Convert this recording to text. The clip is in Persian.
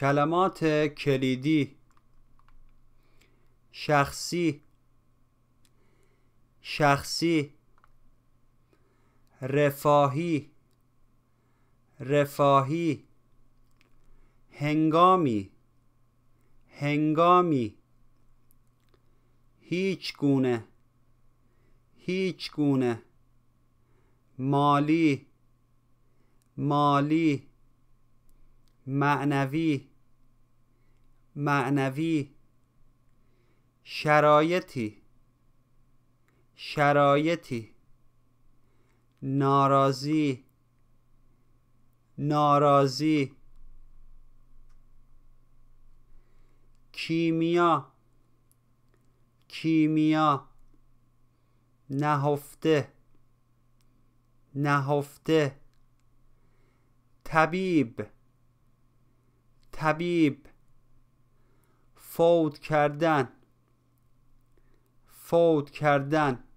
کلمات کلیدی شخصی شخصی رفاهی رفاهی هنگامی هنگامی هیچ گونه هیچ گونه مالی مالی معنوی معنوی شرایطی شرایطی ناراضی ناراضی کیمیا کیمیا نهفته نهفته طبیب طبیب فوت کردن فوت کردن